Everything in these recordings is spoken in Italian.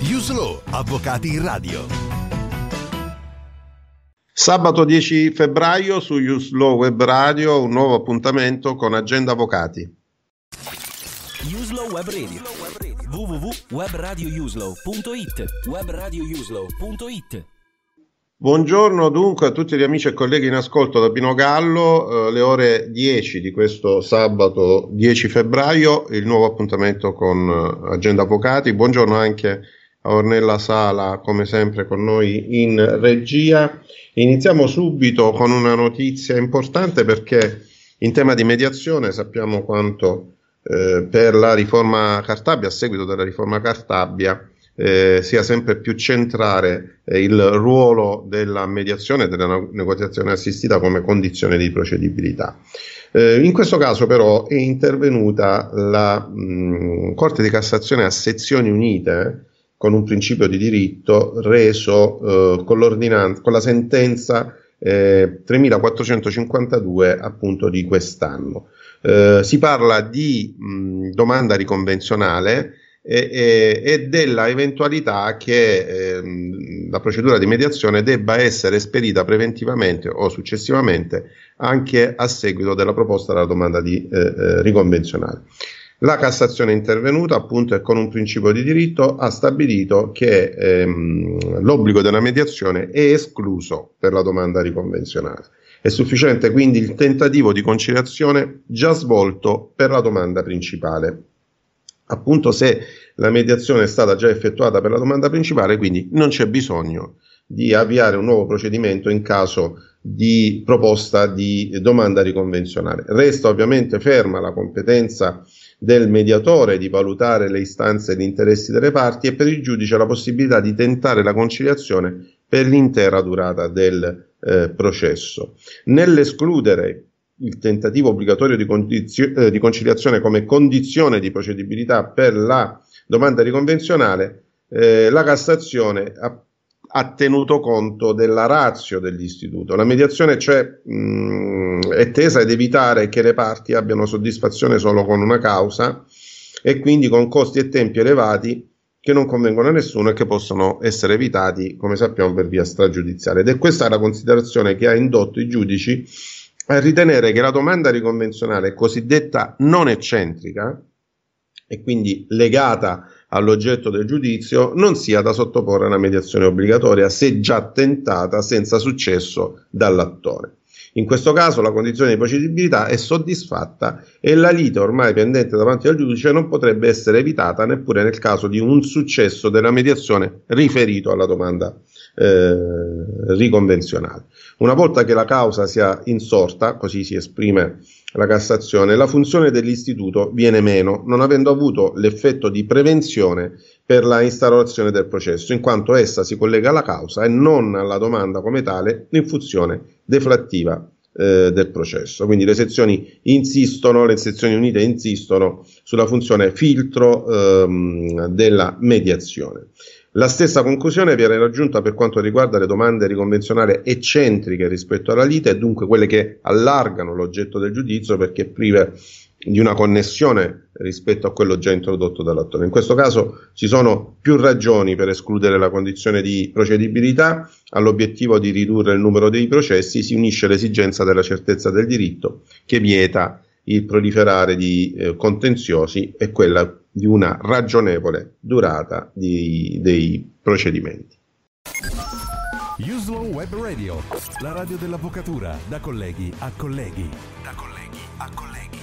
Uslo, avvocati in radio. Sabato 10 febbraio su Uslo Web Radio un nuovo appuntamento con Agenda Avvocati. Uslo Web Radio www.webradiouslow.it webradiouslow.it Buongiorno dunque a tutti gli amici e colleghi in ascolto da Pino Gallo, eh, le ore 10 di questo sabato 10 febbraio, il nuovo appuntamento con eh, Agenda Avvocati. Buongiorno anche a Ornella Sala, come sempre con noi in regia. Iniziamo subito con una notizia importante perché in tema di mediazione sappiamo quanto eh, per la riforma Cartabia, a seguito della riforma Cartabia, eh, sia sempre più centrale eh, il ruolo della mediazione e della negoziazione assistita come condizione di procedibilità. Eh, in questo caso però è intervenuta la mh, mm, Corte di Cassazione a sezioni unite con un principio di diritto reso eh, con, con, la sentenza eh, 3452 appunto di quest'anno. Eh, si parla di mh, domanda riconvenzionale e, e, e, della eventualità che eh, la procedura di mediazione debba essere esperita preventivamente o successivamente anche a seguito della proposta della domanda di, eh, eh riconvenzionale. La Cassazione è intervenuta appunto e con un principio di diritto ha stabilito che ehm, l'obbligo della mediazione è escluso per la domanda riconvenzionale. È sufficiente quindi il tentativo di conciliazione già svolto per la domanda principale. Appunto se la mediazione è stata già effettuata per la domanda principale, quindi non c'è bisogno di avviare un nuovo procedimento in caso di proposta di domanda riconvenzionale. Resta ovviamente ferma la competenza del mediatore di valutare le istanze e gli interessi delle parti e per il giudice la possibilità di tentare la conciliazione per l'intera durata del eh, processo. Nell'escludere il tentativo obbligatorio di, condizio- eh, di, conciliazione come condizione di procedibilità per la domanda riconvenzionale, eh, la Cassazione ha ha tenuto conto della razio dell'istituto. La mediazione cioè, mh, è tesa ad evitare che le parti abbiano soddisfazione solo con una causa e quindi con costi e tempi elevati che non convengono a nessuno e che possono essere evitati, come sappiamo, per via stragiudiziale. Ed è questa la considerazione che ha indotto i giudici a ritenere che la domanda riconvenzionale cosiddetta non eccentrica, e quindi legata all'oggetto del giudizio non sia da sottoporre a una mediazione obbligatoria se già tentata senza successo dall'attore. In questo caso la condizione di procedibilità è soddisfatta e la lite ormai pendente davanti al giudice non potrebbe essere evitata neppure nel caso di un successo della mediazione riferito alla domanda eh, riconvenzionale. Una volta che la causa sia insorta, così si esprime la Cassazione, la funzione dell'istituto viene meno, non avendo avuto l'effetto di prevenzione per la instaurazione del processo, in quanto essa si collega alla causa e non alla domanda come tale in funzione deflattiva eh, del processo. Quindi le sezioni insistono, le sezioni unite insistono sulla funzione filtro ehm, della mediazione. La stessa conclusione viene raggiunta per quanto riguarda le domande riconvenzionali eccentriche rispetto alla lite e dunque quelle che allargano l'oggetto del giudizio perché prive di una connessione rispetto a quello già introdotto dall'attore. In questo caso ci sono più ragioni per escludere la condizione di procedibilità, all'obiettivo di ridurre il numero dei processi si unisce l'esigenza della certezza del diritto che vieta il proliferare di eh, contenziosi e quella di una ragionevole durata di, dei procedimenti. Uslow Web Radio, la radio dell'avvocatura, da colleghi a colleghi, da colleghi a colleghi.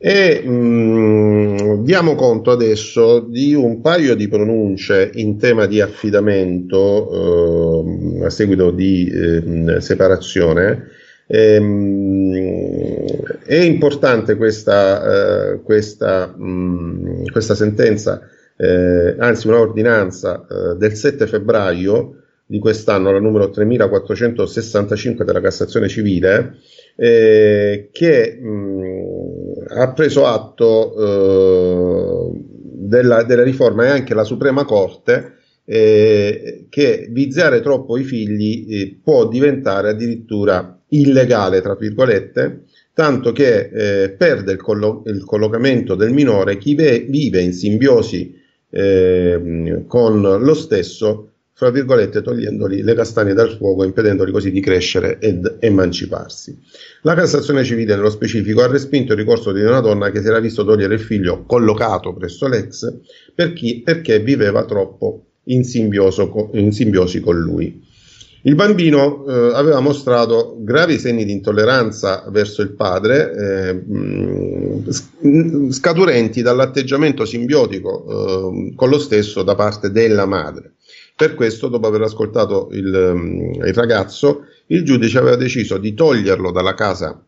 E mh, mm, diamo conto adesso di un paio di pronunce in tema di affidamento eh, a seguito di eh, separazione Ehm, è importante questa, eh, questa, mh, mm, questa sentenza, eh, anzi un'ordinanza eh, del 7 febbraio di quest'anno, la numero 3465 della Cassazione Civile, eh, che mh, mm, ha preso atto eh, della, della, riforma e anche la Suprema Corte eh, che viziare troppo i figli può diventare addirittura illegale, tra virgolette, tanto che eh, perde il, collo- il, collocamento del minore chi ve- vive in simbiosi eh, con lo stesso, fra virgolette, togliendogli le castagne dal fuoco, impedendogli così di crescere ed emanciparsi. La Cassazione civile, nello specifico, ha respinto il ricorso di una donna che si era visto togliere il figlio collocato presso l'ex per chi, perché viveva troppo in, simbioso, in simbiosi con lui. Il bambino eh, aveva mostrato gravi segni di intolleranza verso il padre, eh, scaturenti dall'atteggiamento simbiotico eh, con lo stesso da parte della madre. Per questo, dopo aver ascoltato il, mm, il ragazzo, il giudice aveva deciso di toglierlo dalla casa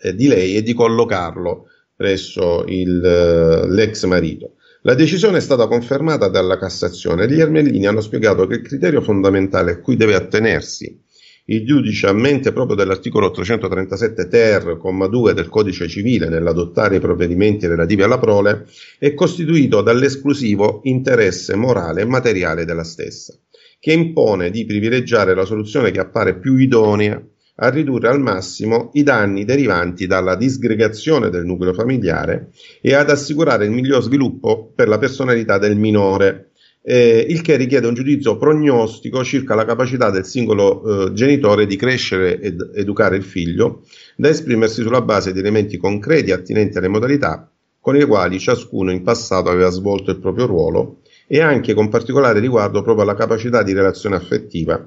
eh, di lei e di collocarlo presso il, eh, l'ex marito. La decisione è stata confermata dalla Cassazione e gli ermellini hanno spiegato che il criterio fondamentale a cui deve attenersi il giudice a mente proprio dell'articolo 837 ter, comma 2 del codice civile nell'adottare i provvedimenti relativi alla prole, è costituito dall'esclusivo interesse morale e materiale della stessa, che impone di privilegiare la soluzione che appare più idonea a ridurre al massimo i danni derivanti dalla disgregazione del nucleo familiare e ad assicurare il miglior sviluppo per la personalità del minore, eh, il che richiede un giudizio prognostico circa la capacità del singolo eh, genitore di crescere ed educare il figlio, da esprimersi sulla base di elementi concreti attinenti alle modalità con le quali ciascuno in passato aveva svolto il proprio ruolo e anche con particolare riguardo proprio alla capacità di relazione affettiva,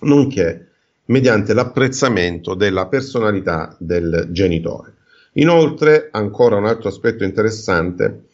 nonché mediante l'apprezzamento della personalità del genitore. Inoltre, ancora un altro aspetto interessante,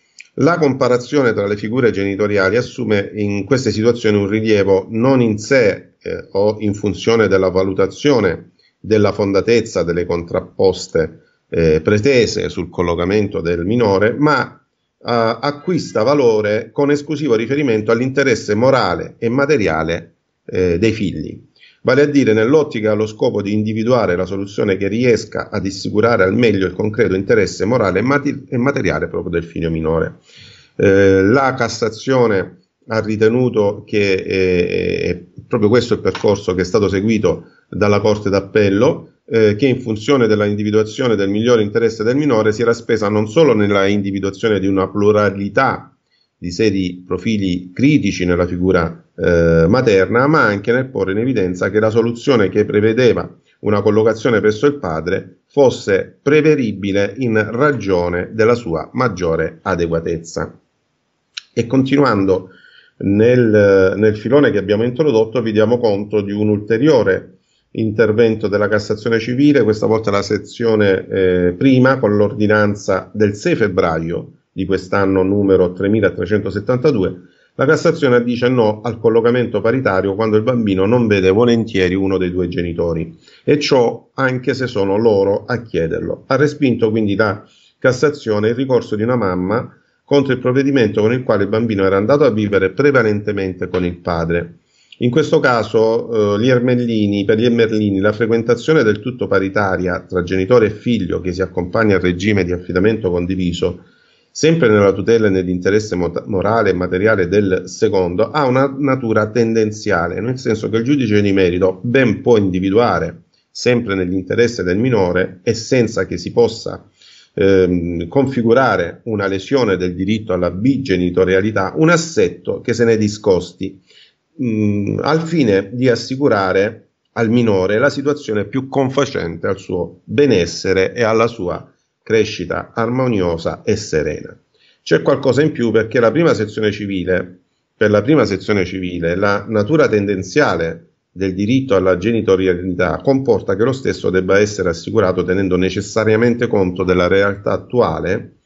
la comparazione tra le figure genitoriali assume in queste situazioni un rilievo non in sé eh, o in funzione della valutazione della fondatezza delle contrapposte eh, pretese sul collocamento del minore, ma eh, acquista valore con esclusivo riferimento all'interesse morale e materiale eh, dei figli vale a dire nell'ottica allo scopo di individuare la soluzione che riesca ad assicurare al meglio il concreto interesse morale e, mati- e materiale proprio del figlio minore. Eh, la Cassazione ha ritenuto che eh, proprio questo è il percorso che è stato seguito dalla Corte d'Appello, eh, che in funzione della individuazione del migliore interesse del minore si era spesa non solo nella individuazione di una pluralità di seri profili critici nella figura eh, materna, ma anche nel porre in evidenza che la soluzione che prevedeva una collocazione presso il padre fosse preferibile in ragione della sua maggiore adeguatezza. E continuando nel, nel filone che abbiamo introdotto, vi diamo conto di un ulteriore intervento della Cassazione Civile, questa volta la sezione eh, prima con l'ordinanza del 6 febbraio di quest'anno numero 3372 la Cassazione dice no al collocamento paritario quando il bambino non vede volentieri uno dei due genitori, e ciò anche se sono loro a chiederlo. Ha respinto quindi la Cassazione il ricorso di una mamma contro il provvedimento con il quale il bambino era andato a vivere prevalentemente con il padre. In questo caso eh, gli ermellini, per gli ermellini la frequentazione del tutto paritaria tra genitore e figlio che si accompagna al regime di affidamento condiviso sempre nella tutela e nell'interesse morale e materiale del secondo, ha una natura tendenziale, nel senso che il giudice di merito ben può individuare, sempre nell'interesse del minore e senza che si possa ehm, configurare una lesione del diritto alla bigenitorialità, un assetto che se ne discosti, mh, mm, al fine di assicurare al minore la situazione più confacente al suo benessere e alla sua crescita armoniosa e serena. C'è qualcosa in più perché la prima sezione civile, per la prima sezione civile, la natura tendenziale del diritto alla genitorialità comporta che lo stesso debba essere assicurato tenendo necessariamente conto della realtà attuale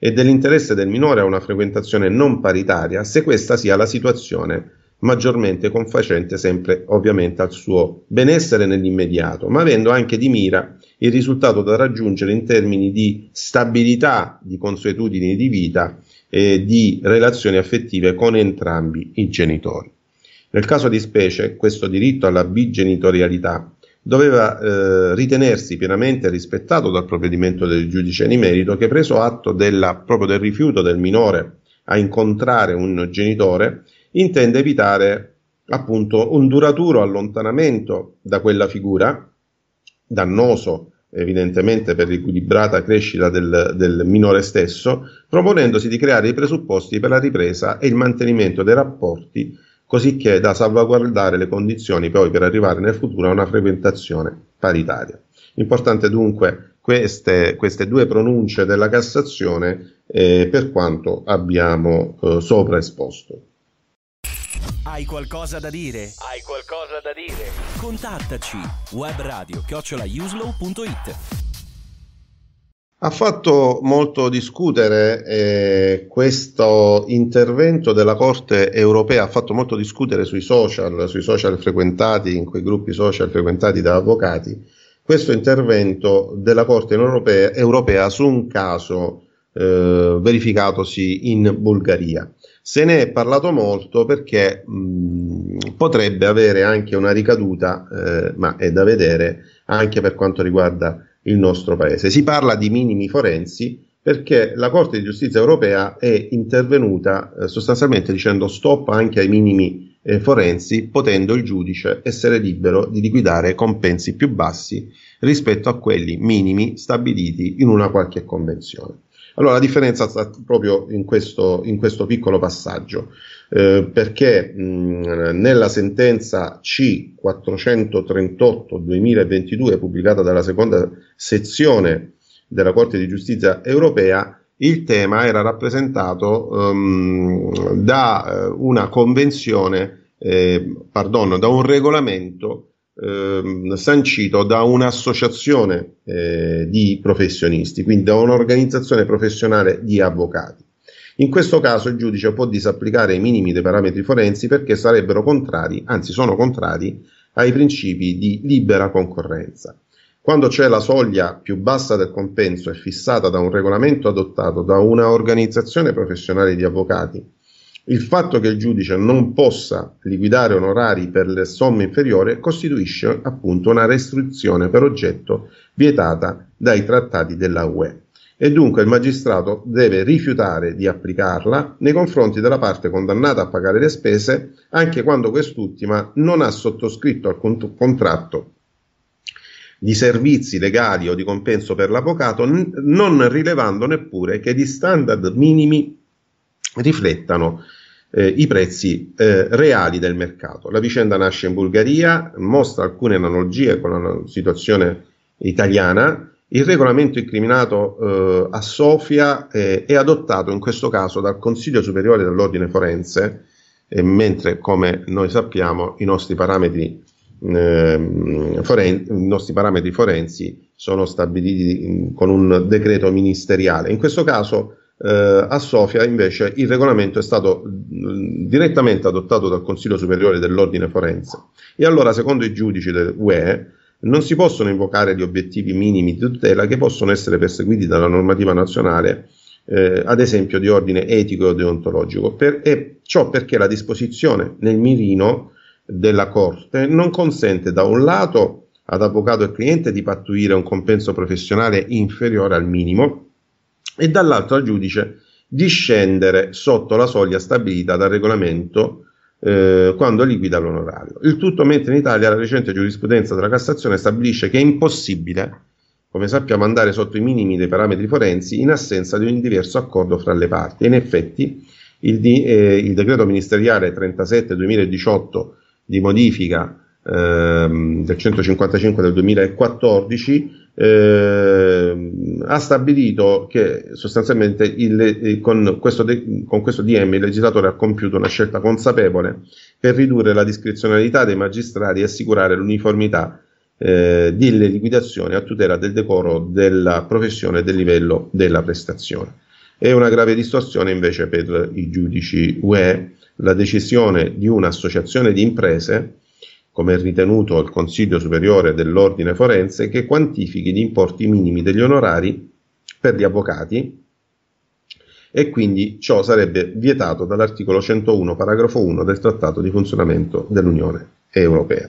e dell'interesse del minore a una frequentazione non paritaria se questa sia la situazione maggiormente confacente sempre ovviamente al suo benessere nell'immediato, ma avendo anche di mira il risultato da raggiungere in termini di stabilità, di consuetudini di vita e di relazioni affettive con entrambi i genitori. Nel caso di specie, questo diritto alla bigenitorialità doveva eh, ritenersi pienamente rispettato dal provvedimento del giudice di merito che preso atto della, proprio del rifiuto del minore a incontrare un genitore intende evitare appunto un duraturo allontanamento da quella figura dannoso evidentemente per l'equilibrata crescita del, del, minore stesso, proponendosi di creare i presupposti per la ripresa e il mantenimento dei rapporti, cosicché da salvaguardare le condizioni poi per arrivare nel futuro a una frequentazione paritaria. Importante dunque queste, queste due pronunce della Cassazione eh, per quanto abbiamo eh, sopra esposto. Hai qualcosa da dire? Hai qualcosa dire. Contattaci webradio chiocciolaiuslow.it ha fatto molto discutere eh, questo intervento della Corte europea, ha fatto molto discutere sui social, sui social frequentati, in quei gruppi social frequentati da avvocati, questo intervento della Corte europea, europea su un caso eh, verificatosi in Bulgaria. Se ne è parlato molto perché mh, potrebbe avere anche una ricaduta, eh, ma è da vedere anche per quanto riguarda il nostro paese. Si parla di minimi forensi perché la Corte di giustizia europea è intervenuta eh, sostanzialmente dicendo stop anche ai minimi eh, forensi, potendo il giudice essere libero di liquidare compensi più bassi rispetto a quelli minimi stabiliti in una qualche convenzione. Allora la differenza sta proprio in questo, in questo piccolo passaggio, eh, perché mh, nella sentenza C438-2022 pubblicata dalla seconda sezione della Corte di Giustizia europea, il tema era rappresentato um, da eh, una convenzione, eh, pardon, da un regolamento eh, sancito da un'associazione eh, di professionisti, quindi da un'organizzazione professionale di avvocati. In questo caso il giudice può disapplicare i minimi dei parametri forensi perché sarebbero contrari, anzi sono contrari, ai principi di libera concorrenza. Quando c'è la soglia più bassa del compenso è fissata da un regolamento adottato da un'organizzazione professionale di avvocati il fatto che il giudice non possa liquidare onorari per le somme inferiori costituisce appunto una restrizione per oggetto vietata dai trattati della UE e dunque il magistrato deve rifiutare di applicarla nei confronti della parte condannata a pagare le spese anche quando quest'ultima non ha sottoscritto alcun contratto di servizi legali o di compenso per l'avvocato, non rilevando neppure che gli standard minimi riflettano eh, i prezzi eh, reali del mercato. La vicenda nasce in Bulgaria, mostra alcune analogie con la situazione italiana. Il regolamento incriminato eh, a Sofia eh, è adottato in questo caso dal Consiglio Superiore dell'Ordine Forense, mentre come noi sappiamo i nostri parametri ehm, Foren- i nostri parametri forensi sono stabiliti mm, con un decreto ministeriale. In questo caso eh, a Sofia invece il regolamento è stato mh, mm, direttamente adottato dal Consiglio Superiore dell'Ordine Forense e allora secondo i giudici UE non si possono invocare gli obiettivi minimi di tutela che possono essere perseguiti dalla normativa nazionale eh, ad esempio di ordine etico e deontologico per, e ciò perché la disposizione nel mirino della Corte non consente da un lato ad avvocato e cliente di pattuire un compenso professionale inferiore al minimo e dall'altro al giudice di scendere sotto la soglia stabilita dal regolamento eh, quando liquida l'onorario. Il tutto mentre in Italia la recente giurisprudenza della Cassazione stabilisce che è impossibile, come sappiamo, andare sotto i minimi dei parametri forensi in assenza di un diverso accordo fra le parti. In effetti il, di, eh, il decreto ministeriale 37-2018 di modifica ehm, del 155 del 2014 eh, ha stabilito che sostanzialmente il, eh, con, questo de, con questo DM il legislatore ha compiuto una scelta consapevole per ridurre la discrezionalità dei magistrati e assicurare l'uniformità eh, delle liquidazioni a tutela del decoro della professione e del livello della prestazione. È una grave distorsione invece per i giudici UE la decisione di un'associazione di imprese come è ritenuto il Consiglio Superiore dell'Ordine Forense, che quantifichi gli importi minimi degli onorari per gli avvocati e quindi ciò sarebbe vietato dall'articolo 101, paragrafo 1 del Trattato di funzionamento dell'Unione Europea.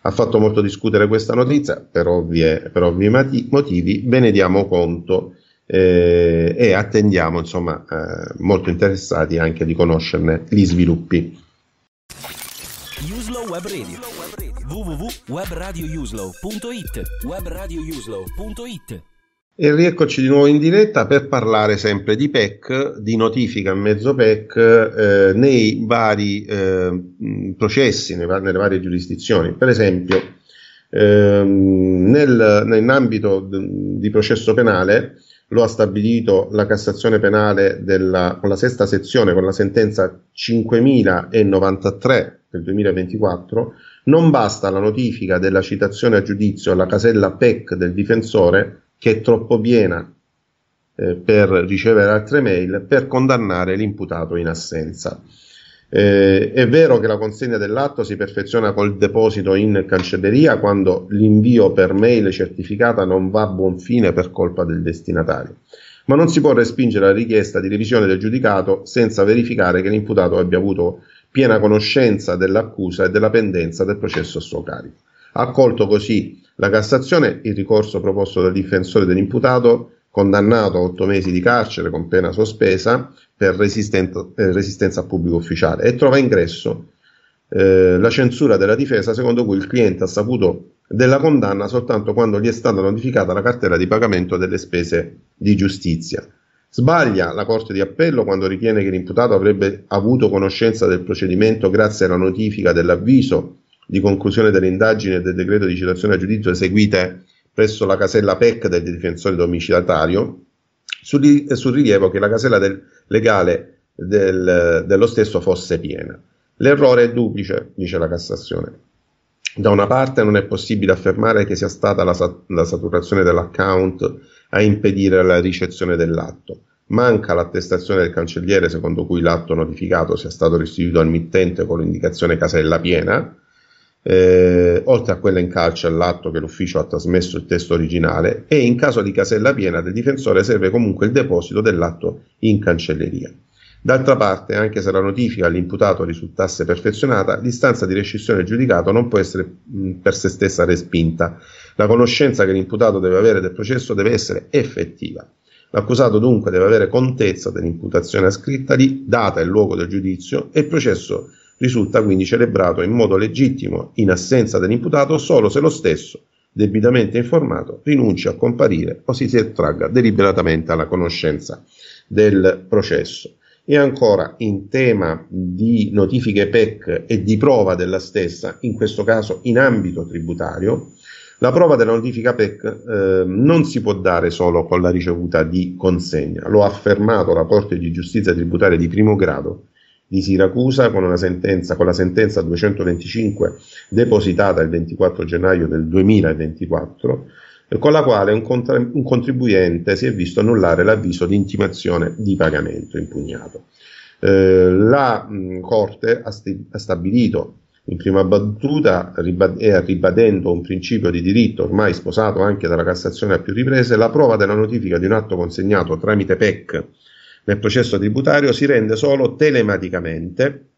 Ha fatto molto discutere questa notizia per, ovvie, per ovvi motivi, ve ne diamo conto eh, e attendiamo, insomma, eh, molto interessati anche di conoscerne gli sviluppi. Uslo Web Radio www.webradiouslow.it webradiouslow.it e rieccoci di nuovo in diretta per parlare sempre di PEC, di notifica a mezzo PEC eh, nei vari eh, processi, nelle varie giurisdizioni. Per esempio, ehm, nel, nell'ambito di processo penale lo ha stabilito la Cassazione penale della, con la sesta sezione, con la sentenza 5093 del 2024, non basta la notifica della citazione a giudizio alla casella PEC del difensore, che è troppo piena eh, per ricevere altre mail, per condannare l'imputato in assenza. Eh, è vero che la consegna dell'atto si perfeziona col deposito in cancelleria quando l'invio per mail certificata non va a buon fine per colpa del destinatario, ma non si può respingere la richiesta di revisione del giudicato senza verificare che l'imputato abbia avuto piena conoscenza dell'accusa e della pendenza del processo a suo carico. Ha accolto così la Cassazione il ricorso proposto dal difensore dell'imputato, condannato a otto mesi di carcere con pena sospesa per resistenza, eh, resistenza pubblico ufficiale, e trova ingresso eh, la censura della difesa secondo cui il cliente ha saputo della condanna soltanto quando gli è stata notificata la cartella di pagamento delle spese di giustizia. Sbaglia la Corte di Appello quando ritiene che l'imputato avrebbe avuto conoscenza del procedimento grazie alla notifica dell'avviso di conclusione dell'indagine e del decreto di citazione a giudizio eseguite presso la casella PEC del difensore domiciliatario, sul, sul rilievo che la casella del, legale del, dello stesso fosse piena. L'errore è duplice, dice la Cassazione. Da una parte non è possibile affermare che sia stata la, la saturazione dell'account a impedire la ricezione dell'atto. Manca l'attestazione del cancelliere secondo cui l'atto notificato sia stato restituito al mittente con l'indicazione casella piena, eh, oltre a quella in calce all'atto che l'ufficio ha trasmesso il testo originale, e in caso di casella piena del difensore serve comunque il deposito dell'atto in cancelleria. D'altra parte, anche se la notifica all'imputato risultasse perfezionata, l'istanza di rescissione giudicato non può essere mh, per se stessa respinta. La conoscenza che l'imputato deve avere del processo deve essere effettiva. L'accusato dunque deve avere contezza dell'imputazione ascrittagli, data e luogo del giudizio e il processo risulta quindi celebrato in modo legittimo in assenza dell'imputato solo se lo stesso, debitamente informato, rinuncia a comparire o si sottragga deliberatamente alla conoscenza del processo. E ancora in tema di notifiche PEC e di prova della stessa, in questo caso in ambito tributario, la prova della notifica PEC eh, non si può dare solo con la ricevuta di consegna, lo ha affermato la Corte di Giustizia Tributaria di primo grado di Siracusa con, sentenza, con la sentenza 225 depositata il 24 gennaio del 2024 con la quale un, contra- un, contribuente si è visto annullare l'avviso di intimazione di pagamento impugnato. Eh, la mh, Corte ha, st- ha stabilito in prima battuta e ribadendo un principio di diritto ormai sposato anche dalla Cassazione a più riprese, la prova della notifica di un atto consegnato tramite PEC nel processo tributario si rende solo telematicamente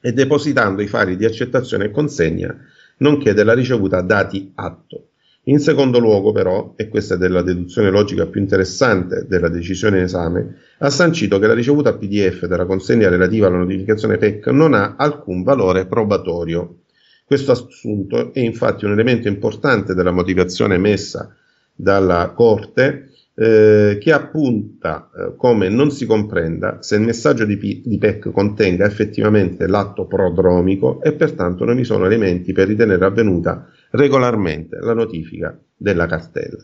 e depositando i fari di accettazione e consegna, nonché della ricevuta dati atto. In secondo luogo, però, e questa è della deduzione logica più interessante della decisione in esame, ha sancito che la ricevuta PDF della consegna relativa alla notificazione PEC non ha alcun valore probatorio. Questo assunto è infatti un elemento importante della motivazione emessa dalla Corte eh, che appunta eh, come non si comprenda se il messaggio di, P- di PEC contenga effettivamente l'atto prodromico e pertanto non vi sono elementi per ritenere avvenuta regolarmente la notifica della cartella.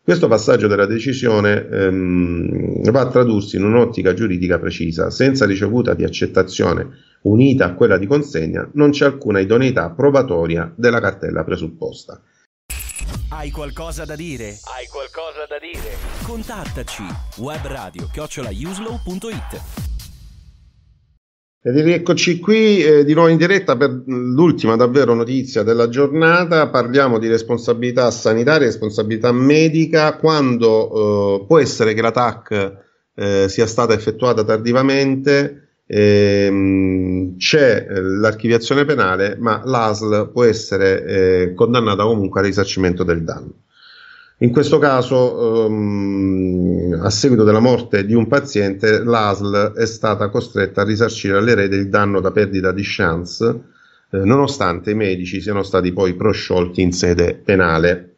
Questo passaggio della decisione ehm, va a tradursi in un'ottica giuridica precisa, senza ricevuta di accettazione unita a quella di consegna, non c'è alcuna idoneità probatoria della cartella presupposta. Hai qualcosa da dire? Hai qualcosa da dire? Contattaci webradio chiocciolaiuslow.it ed eccoci qui eh, di nuovo in diretta per l'ultima davvero notizia della giornata. Parliamo di responsabilità sanitaria, responsabilità medica, quando eh, può essere che la eh, sia stata effettuata tardivamente ehm, c'è eh, l'archiviazione penale, ma l'ASL può essere eh, condannata comunque al risarcimento del danno. In questo caso, ehm, a seguito della morte di un paziente, l'ASL è stata costretta a risarcire all'erede il danno da perdita di chance, eh, nonostante i medici siano stati poi prosciolti in sede penale.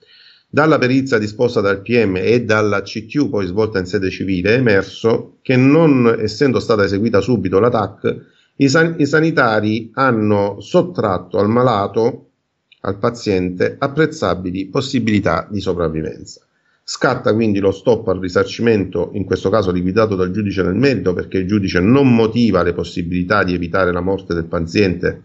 Dalla perizia disposta dal PM e dalla CTU poi svolta in sede civile è emerso che non essendo stata eseguita subito l'attacco, i, san- i sanitari hanno sottratto al malato al paziente apprezzabili possibilità di sopravvivenza. Scatta quindi lo stop al risarcimento, in questo caso liquidato dal giudice nel merito, perché il giudice non motiva le possibilità di evitare la morte del paziente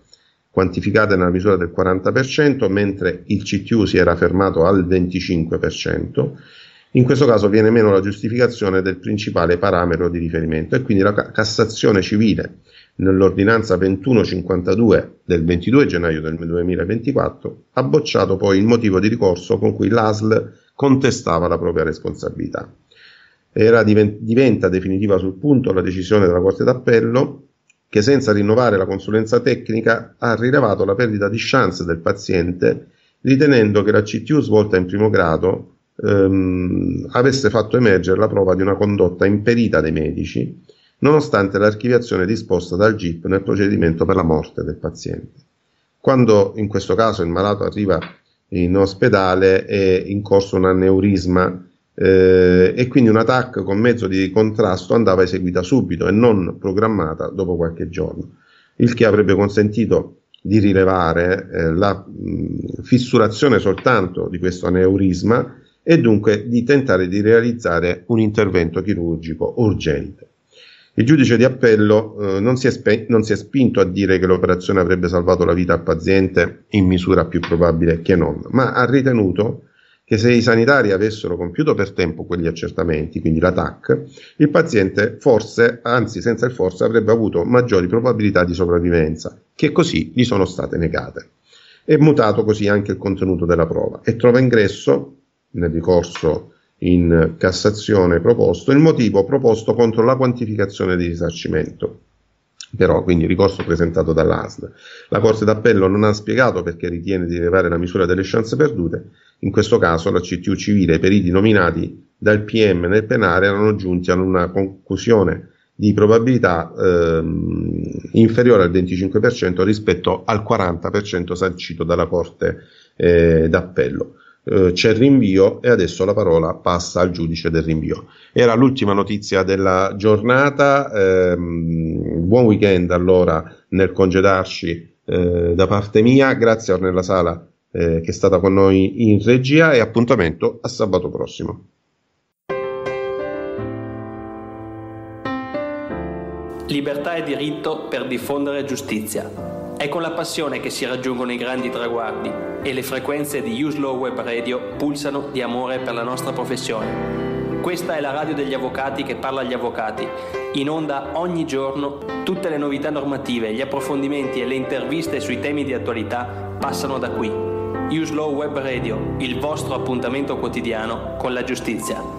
quantificate nella misura del 40%, mentre il CTU si era fermato al 25%. In questo caso viene meno la giustificazione del principale parametro di riferimento e quindi la Cassazione civile nell'ordinanza 2152 del 22 gennaio del 2024, ha bocciato poi il motivo di ricorso con cui l'ASL contestava la propria responsabilità. Era, diventa definitiva sul punto la decisione della Corte d'Appello che senza rinnovare la consulenza tecnica ha rilevato la perdita di chance del paziente ritenendo che la CTU svolta in primo grado ehm, avesse fatto emergere la prova di una condotta imperita dei medici nonostante l'archiviazione disposta dal GIP nel procedimento per la morte del paziente. Quando in questo caso il malato arriva in ospedale è in corso un aneurisma eh, e quindi un'attacca con mezzo di contrasto andava eseguita subito e non programmata dopo qualche giorno, il che avrebbe consentito di rilevare eh, la mh, fissurazione soltanto di questo aneurisma e dunque di tentare di realizzare un intervento chirurgico urgente. Il giudice di appello eh, non, si spe- non, si è spinto a dire che l'operazione avrebbe salvato la vita al paziente in misura più probabile che non, ma ha ritenuto che se i sanitari avessero compiuto per tempo quegli accertamenti, quindi l'attacco, il paziente forse, anzi senza il forse, avrebbe avuto maggiori probabilità di sopravvivenza, che così gli sono state negate. È mutato così anche il contenuto della prova e trova ingresso nel ricorso in Cassazione proposto, il motivo proposto contro la quantificazione di risarcimento. Però, quindi, ricorso presentato dall'ASL. La Corte d'Appello non ha spiegato perché ritiene di elevare la misura delle chance perdute. In questo caso, la CTU civile e i periti nominati dal PM nel penale erano giunti ad una conclusione di probabilità ehm, inferiore al 25% rispetto al 40% sancito dalla Corte eh, d'Appello. Eh, c'è il rinvio e adesso la parola passa al giudice del rinvio. Era l'ultima notizia della giornata, ehm, buon weekend allora nel congedarci eh, da parte mia, grazie a Ornella Sala eh, che è stata con noi in regia e appuntamento a sabato prossimo. Libertà e diritto per diffondere giustizia è con la passione che si raggiungono i grandi traguardi e le frequenze di Use Law Web Radio pulsano di amore per la nostra professione. Questa è la radio degli avvocati che parla agli avvocati. In onda ogni giorno tutte le novità normative, gli approfondimenti e le interviste sui temi di attualità passano da qui. Use Law Web Radio, il vostro appuntamento quotidiano con la giustizia.